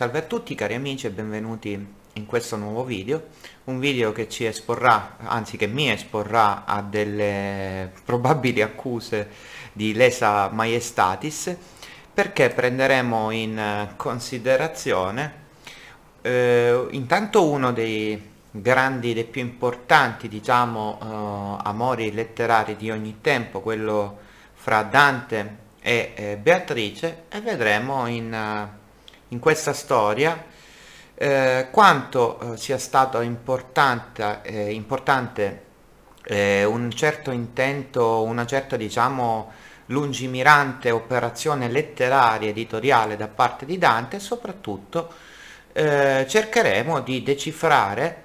Salve a tutti cari amici e benvenuti in questo nuovo video, un video che ci esporrà, anzi che mi esporrà a delle probabili accuse di lesa maestatis, perché prenderemo in eh, considerazione eh, intanto uno dei grandi, dei più importanti diciamo eh, amori letterari di ogni tempo, quello fra Dante e eh, Beatrice e vedremo in eh, in questa storia eh, quanto eh, sia stato importante, eh, importante eh, un certo intento, una certa diciamo lungimirante operazione letteraria editoriale da parte di Dante e soprattutto eh, cercheremo di decifrare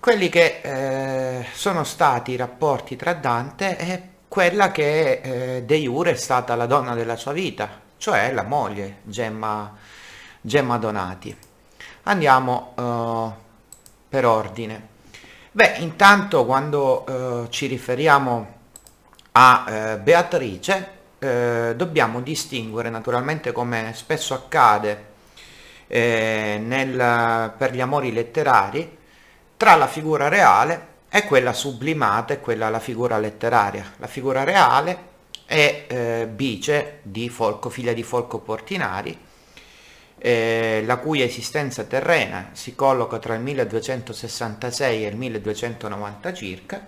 quelli che eh, sono stati i rapporti tra Dante e quella che de jure è stata la donna della sua vita, cioè la moglie Gemma Gemma Donati. Andiamo eh, per ordine. Beh, intanto quando eh, ci riferiamo a eh, Beatrice eh, dobbiamo distinguere naturalmente come spesso accade eh, nel, per gli amori letterari tra la figura reale e quella sublimata e quella la figura letteraria. La figura reale è eh, Bice di Folco, figlia di Folco Portinari, eh, la cui esistenza terrena si colloca tra il 1266 e il 1290 circa,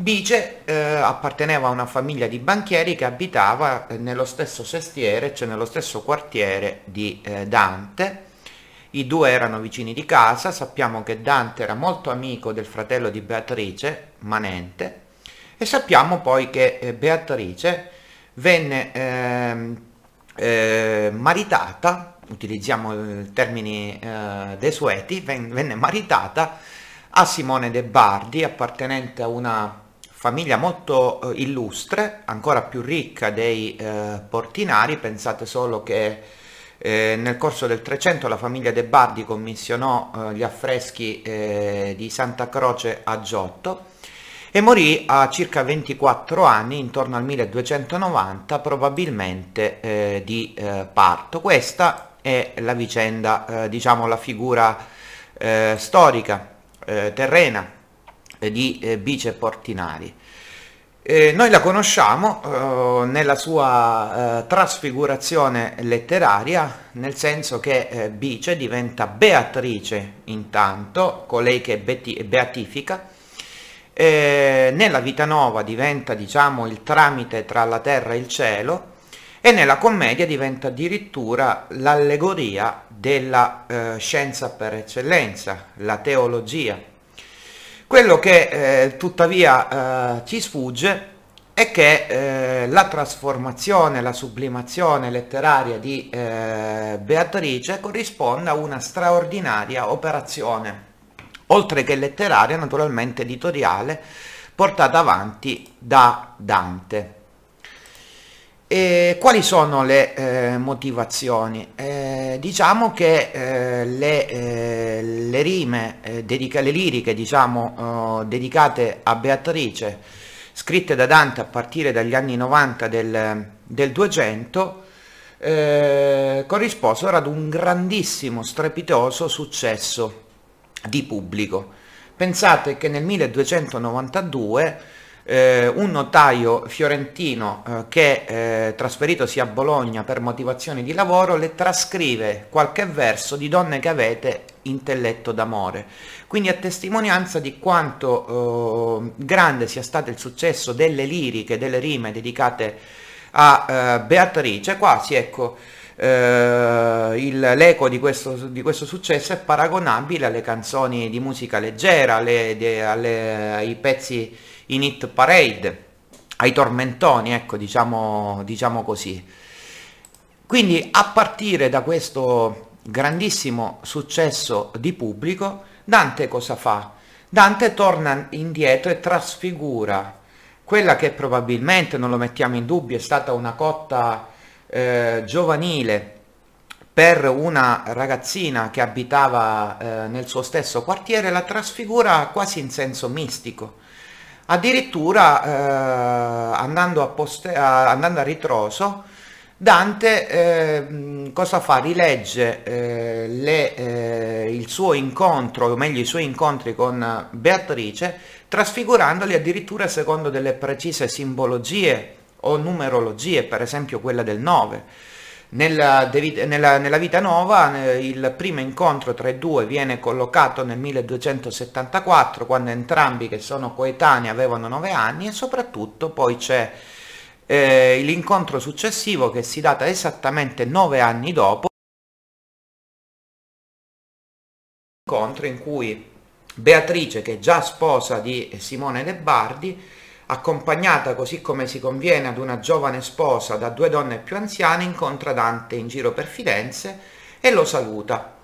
Bice eh, apparteneva a una famiglia di banchieri che abitava eh, nello stesso sestiere, cioè nello stesso quartiere di eh, Dante. I due erano vicini di casa, sappiamo che Dante era molto amico del fratello di Beatrice, Manente, e sappiamo poi che eh, Beatrice venne ehm, eh, maritata utilizziamo eh, termini termine eh, desueti, venne maritata a Simone De Bardi, appartenente a una famiglia molto eh, illustre, ancora più ricca dei eh, Portinari, pensate solo che eh, nel corso del 300 la famiglia De Bardi commissionò eh, gli affreschi di Santa Croce a Giotto e morì a circa 24 anni, intorno al 1290, probabilmente di parto. Questa è la vicenda, eh, diciamo la figura eh, storica, eh, terrena eh, di eh, Bice Portinari. Eh, noi la conosciamo nella sua trasfigurazione letteraria, nel senso che Bice diventa Beatrice intanto, colei che è beatifica, nella vita nuova diventa diciamo il tramite tra la terra e il cielo, e nella commedia diventa addirittura l'allegoria della eh, scienza per eccellenza, la teologia. Quello che eh, tuttavia eh, ci sfugge è che eh, la trasformazione, la sublimazione letteraria di eh, Beatrice corrisponde a una straordinaria operazione, oltre che letteraria, naturalmente editoriale, portata avanti da Dante. E quali sono le eh, motivazioni? Eh, diciamo che eh, le, eh, le, rime, eh, dedica, le liriche diciamo, eh, dedicate a Beatrice, scritte da Dante a partire dagli anni 90 del, del 200, corrisposero ad un grandissimo, strepitoso successo di pubblico. Pensate che nel 1292 eh, un notaio fiorentino eh, che eh, trasferitosi a Bologna per motivazioni di lavoro le trascrive qualche verso di donne che avete intelletto d'amore. Quindi a testimonianza di quanto eh, grande sia stato il successo delle liriche, delle rime dedicate a eh, Beatrice, quasi ecco eh, l'eco di questo, di questo, successo è paragonabile alle canzoni di musica leggera, alle, de, alle, ai pezzi in Hit Parade, ai tormentoni, ecco, diciamo, diciamo così. Quindi a partire da questo grandissimo successo di pubblico, Dante cosa fa? Dante torna indietro e trasfigura quella che probabilmente, non lo mettiamo in dubbio, è stata una cotta eh, giovanile per una ragazzina che abitava eh, nel suo stesso quartiere, la trasfigura quasi in senso mistico addirittura eh, andando, a poste- a, andando, a ritroso Dante eh, cosa fa? Rilegge eh, le, eh, il suo incontro, o meglio i suoi incontri con Beatrice, trasfigurandoli addirittura secondo delle precise simbologie o numerologie, per esempio quella del 9 nella, nella, nella vita nuova eh, il primo incontro tra i due viene collocato nel 1274 quando entrambi che sono coetanei avevano 9 anni e soprattutto poi c'è eh, l'incontro successivo che si data esattamente 9 anni dopo incontro in cui Beatrice, che è già sposa di Simone De Bardi, Accompagnata così come si conviene ad una giovane sposa da due donne più anziane, incontra Dante in giro per Firenze e lo saluta,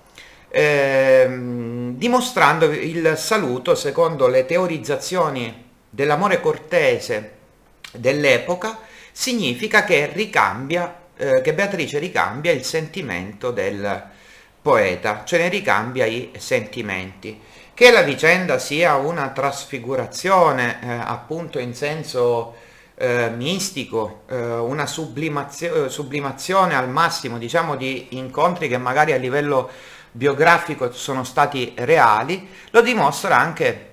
ehm, dimostrando il saluto secondo le teorizzazioni dell'amore cortese dell'epoca, significa che ricambia, eh, che Beatrice ricambia il sentimento del poeta, cioè ne ricambia i sentimenti che la vicenda sia una trasfigurazione eh, appunto in senso eh, mistico, eh, una sublimazio eh, sublimazione al massimo, diciamo di incontri che magari a livello biografico sono stati reali, lo dimostra anche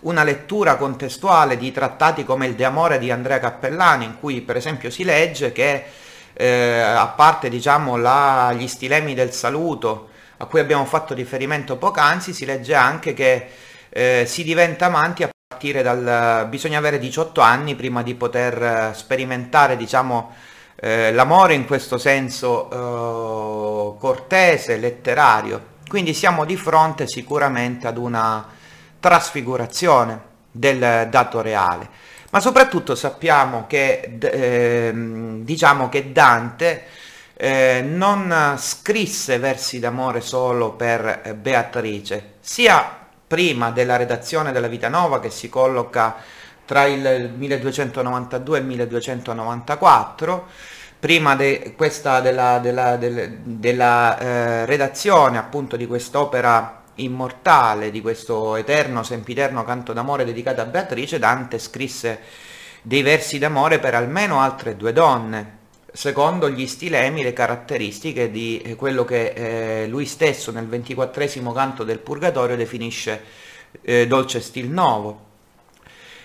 una lettura contestuale di trattati come il De Amore di Andrea Cappellani, in cui per esempio si legge che eh, a parte diciamo, la, gli stilemi del saluto, a cui abbiamo fatto riferimento poc'anzi, si legge anche che eh, si diventa amanti a partire dal... bisogna avere 18 anni prima di poter eh, sperimentare, diciamo, eh, l'amore in questo senso eh, cortese, letterario. Quindi siamo di fronte sicuramente ad una trasfigurazione del dato reale. Ma soprattutto sappiamo che, ehm, diciamo che Dante eh, non scrisse versi d'amore solo per eh, Beatrice, sia prima della redazione della Vita Nova che si colloca tra il 1292 e il 1294, prima de questa della, della, della, della eh, redazione appunto di quest'opera immortale, di questo eterno, sempiterno canto d'amore dedicato a Beatrice, Dante scrisse dei versi d'amore per almeno altre due donne, secondo gli stilemi le caratteristiche di eh, quello che eh, lui stesso nel ventiquattresimo canto del Purgatorio definisce eh, dolce stil nuovo.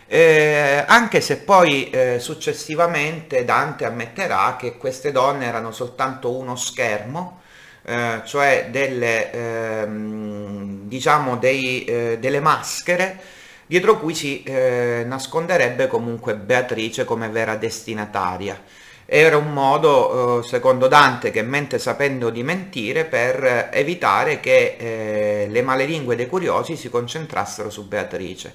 Eh, anche se poi eh, successivamente Dante ammetterà che queste donne erano soltanto uno schermo, eh, cioè delle, ehm, diciamo dei, delle maschere dietro cui si nasconderebbe comunque Beatrice come vera destinataria era un modo, eh, secondo Dante, che mente sapendo di mentire, per evitare che eh, le malelingue dei curiosi si concentrassero su Beatrice.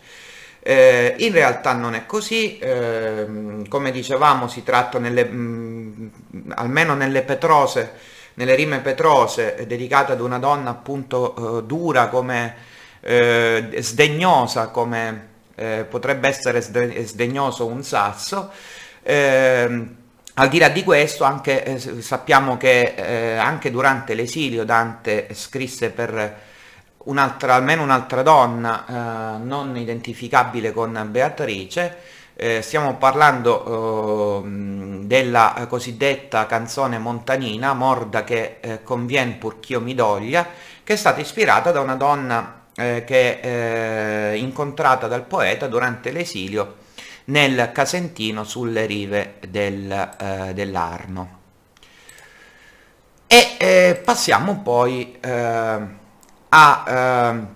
Eh, in realtà non è così, eh, come dicevamo si tratta nelle, mh, mm, almeno nelle petrose, nelle rime petrose dedicate ad una donna appunto eh, dura come sdegnosa come potrebbe essere sde- sdegnoso un sasso ehm, al di là di questo anche, eh, sappiamo che eh, anche durante l'esilio Dante scrisse per un'altra, almeno un'altra donna eh, non identificabile con Beatrice, eh, stiamo parlando oh, della cosiddetta canzone montanina, Morda che eh, convien purch'io mi doglia, che è stata ispirata da una donna eh, che incontrata dal poeta durante l'esilio nel Casentino sulle rive del, eh, dell'Arno. E eh, passiamo poi eh, a ehm,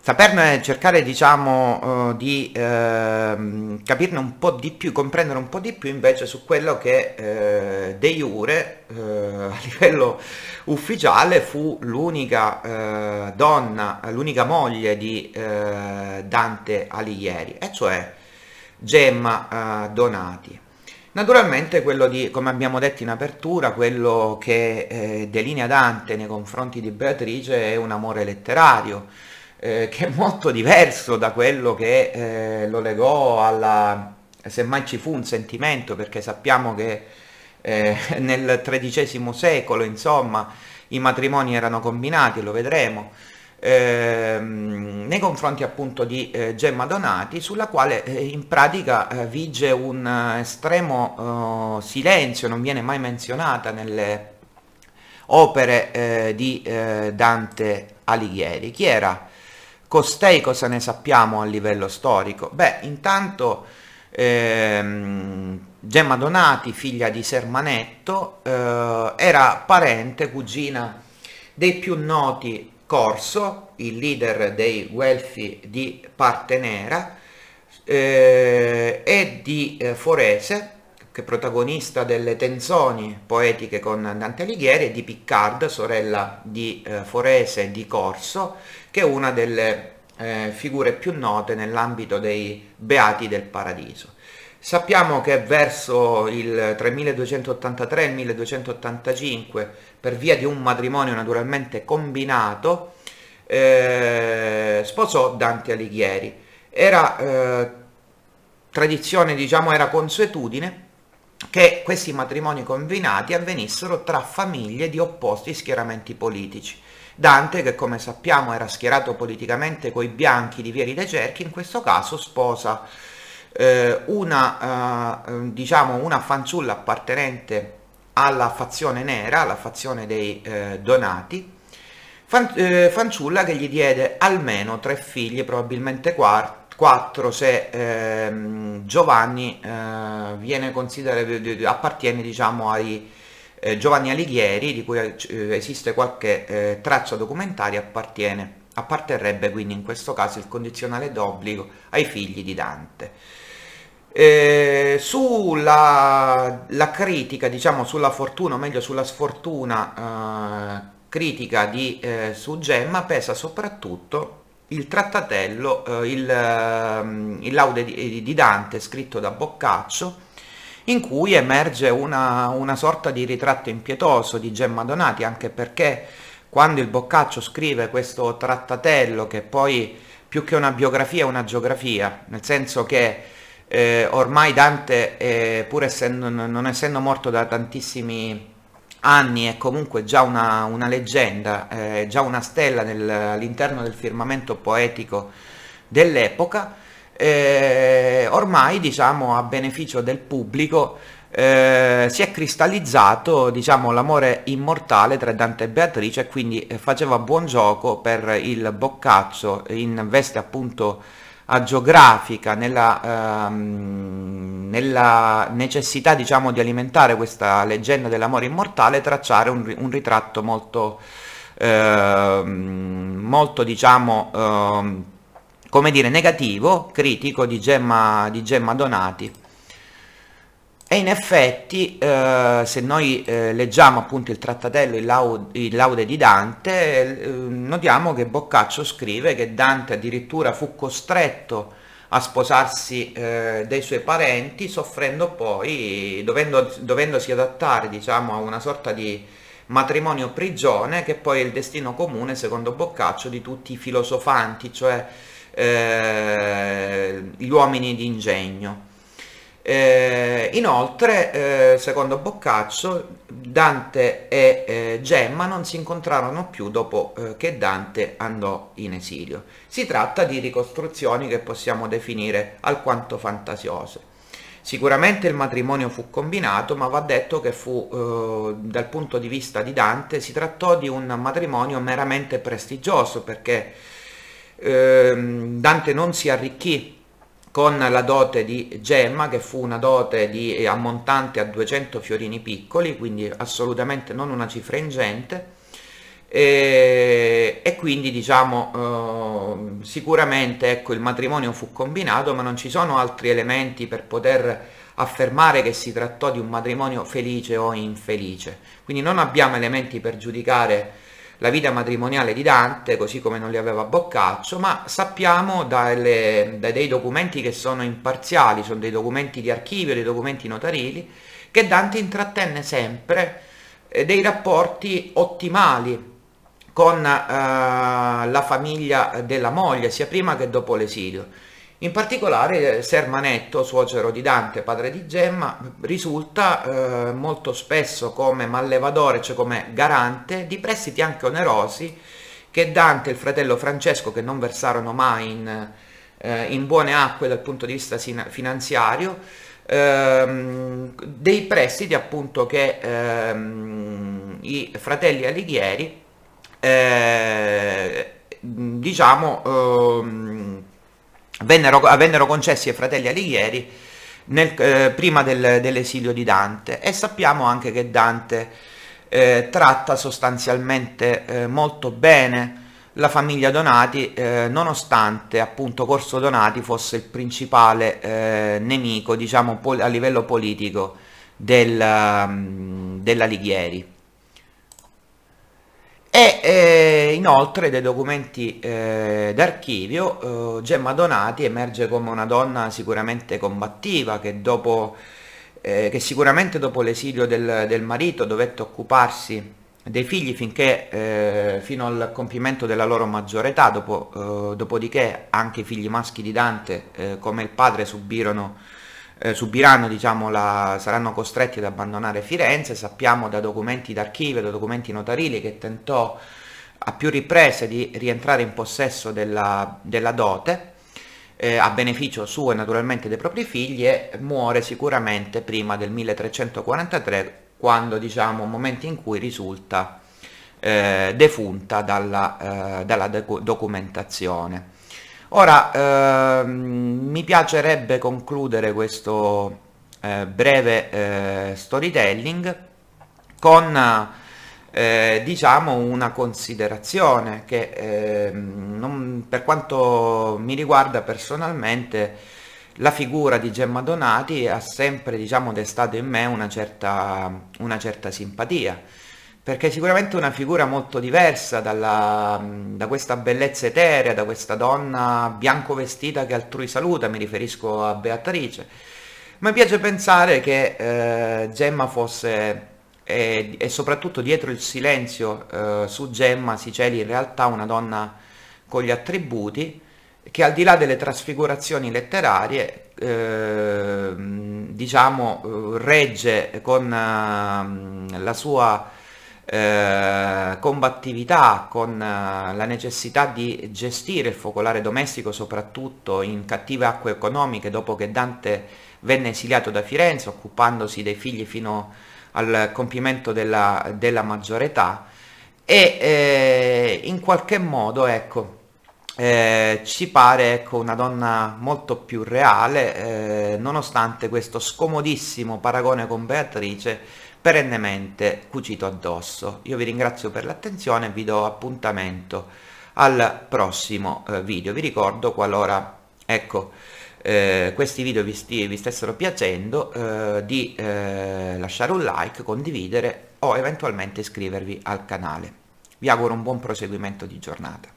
saperne cercare diciamo eh, di ehm, capirne un po' di più, comprendere un po' di più invece su quello che eh, de jure a livello ufficiale fu l'unica donna, l'unica moglie di Dante Alighieri, e cioè Gemma eh, Donati. Naturalmente quello di, come abbiamo detto in apertura, quello che eh, delinea Dante nei confronti di Beatrice è un amore letterario, eh, che è molto diverso da quello che eh, lo legò alla... semmai ci fu un sentimento, perché sappiamo che eh, nel XIII secolo, insomma, i matrimoni erano combinati, lo vedremo, ehm, nei confronti appunto di eh, Gemma Donati sulla quale eh, in pratica eh, vige un eh, estremo oh, silenzio, non viene mai menzionata nelle opere eh, di eh, Dante Alighieri. Chi era costei, cosa ne sappiamo a livello storico? Beh, intanto ehm, Gemma Donati, figlia di Sermanetto, era parente, cugina dei più noti Corso, il leader dei Guelfi di Partenera, eh, e di eh, Forese, che è protagonista delle tenzoni poetiche con Dante Alighieri, e di Piccard, sorella di eh, Forese e di Corso, che è una delle eh, figure più note nell'ambito dei Beati del Paradiso. Sappiamo che verso il, 3283 e il 1285, per via di un matrimonio naturalmente combinato, eh, sposò Dante Alighieri. Era eh, tradizione, diciamo, era consuetudine che questi matrimoni combinati avvenissero tra famiglie di opposti schieramenti politici. Dante, che come sappiamo era schierato politicamente coi bianchi di Vieri dei Cerchi, in questo caso sposa eh, una, eh, ehm, diciamo una fanciulla appartenente alla fazione nera, alla fazione dei eh, Donati, fan, eh, fanciulla che gli diede almeno tre figli, probabilmente quattro, quattro se ehm, Giovanni eh, viene eh, appartiene diciamo ai Giovanni Alighieri, di cui esiste qualche traccia documentaria, appartiene apparterrebbe quindi in questo caso il condizionale d'obbligo ai figli di Dante. Eh, sulla critica, diciamo sulla fortuna, o meglio sulla sfortuna eh, critica di, eh, su Gemma pesa soprattutto il trattatello, eh, il, ehm, il, laude di, eh, di, Dante scritto da Boccaccio, in cui emerge una, una, sorta di ritratto impietoso di Gemma Donati, anche perché quando il Boccaccio scrive questo trattatello, che poi più che una biografia è una geografia, nel senso che eh, ormai Dante, eh, pur essendo, non essendo morto da tantissimi anni, è comunque già una, una leggenda, eh, già una stella nel, all'interno del firmamento poetico dell'epoca, eh, ormai diciamo a beneficio del pubblico eh, si è cristallizzato diciamo, l'amore immortale tra Dante e Beatrice e quindi eh, faceva buon gioco per il Boccaccio in veste appunto agiografica, nella, ehm, nella necessità diciamo, di alimentare questa leggenda dell'amore immortale, tracciare un, un ritratto molto, ehm, molto diciamo, ehm, come dire, negativo, critico di Gemma, di Gemma Donati. E in effetti, eh, se noi eh, leggiamo appunto il trattatello Il, Laud Laude di Dante, eh, notiamo che Boccaccio scrive che Dante addirittura fu costretto a sposarsi eh, dei suoi parenti, soffrendo poi, dovendo, dovendosi adattare diciamo, a una sorta di matrimonio prigione, che poi è il destino comune, secondo Boccaccio, di tutti i filosofanti, cioè eh, gli uomini di ingegno. Eh, inoltre, eh, secondo Boccaccio, Dante e eh, Gemma non si incontrarono più dopo eh, che Dante andò in esilio. Si tratta di ricostruzioni che possiamo definire alquanto fantasiose. Sicuramente il matrimonio fu combinato, ma va detto che fu, eh, dal punto di vista di Dante, si trattò di un matrimonio meramente prestigioso perché ehm, Dante non si arricchì con la dote di Gemma che fu una dote di eh, ammontante a 200 fiorini piccoli, quindi assolutamente non una cifra ingente e, e quindi diciamo eh, sicuramente ecco, il matrimonio fu combinato ma non ci sono altri elementi per poter affermare che si trattò di un matrimonio felice o infelice, quindi non abbiamo elementi per giudicare la vita matrimoniale di Dante, così come non li aveva Boccaccio, ma sappiamo dalle, da dei documenti che sono imparziali, sono dei documenti di archivio, dei documenti notarili, che Dante intrattenne sempre eh, dei rapporti ottimali con eh, la famiglia della moglie, sia prima che dopo l'esilio. In particolare eh, Sermanetto, suocero di Dante, padre di Gemma, risulta eh, molto spesso come mallevadore, cioè come garante di prestiti anche onerosi che Dante e il fratello Francesco, che non versarono mai in, eh, in buone acque dal punto di vista finanziario, ehm, dei prestiti appunto che ehm, i fratelli Alighieri, eh, diciamo, ehm, vennero, vennero concessi ai fratelli Alighieri nel, eh, prima del, dell'esilio di Dante e sappiamo anche che Dante eh, tratta sostanzialmente eh, molto bene la famiglia Donati eh, nonostante appunto Corso Donati fosse il principale eh, nemico diciamo pol- a livello politico del, um, dell'Alighieri e eh, inoltre dai documenti eh, d'archivio eh, Gemma Donati emerge come una donna sicuramente combattiva che, dopo, eh, che sicuramente dopo l'esilio del, del, marito dovette occuparsi dei figli finché, eh, fino al compimento della loro maggiore età, dopo, eh, dopodiché anche i figli maschi di Dante come il padre subirono eh, subiranno, diciamo, la, saranno costretti ad abbandonare Firenze, sappiamo da documenti d'archivio, da documenti notarili che tentò a più riprese di rientrare in possesso della, della dote, eh, a beneficio suo e naturalmente dei propri figli e muore sicuramente prima del 1343 quando diciamo momento in cui risulta eh, defunta dalla, eh, dalla documentazione. Ora, ehm, mi piacerebbe concludere questo eh, breve eh, storytelling con, eh, diciamo, una considerazione che, ehm, non, per quanto mi riguarda personalmente, la figura di Gemma Donati ha sempre, diciamo, destato in me una certa, una certa simpatia perché è sicuramente una figura molto diversa dalla, da questa bellezza eterea, da questa donna bianco vestita che altrui saluta, mi riferisco a Beatrice. Ma mi piace pensare che eh, Gemma fosse, e, e, soprattutto dietro il silenzio eh, su Gemma si celi in realtà una donna con gli attributi, che al di là delle trasfigurazioni letterarie, eh, diciamo, eh, regge con eh, la sua eh, combattività, con eh, la necessità di gestire il focolare domestico soprattutto in cattive acque economiche dopo che Dante venne esiliato da Firenze occupandosi dei figli fino al compimento della, della maggiore età e eh, in qualche modo ecco, eh, ci pare ecco, una donna molto più reale eh, nonostante questo scomodissimo paragone con Beatrice perennemente cucito addosso. Io vi ringrazio per l'attenzione e vi do appuntamento al prossimo eh, video. Vi ricordo qualora ecco, eh, questi video vi, sti, vi stessero piacendo eh, di eh, lasciare un like, condividere o eventualmente iscrivervi al canale. Vi auguro un buon proseguimento di giornata.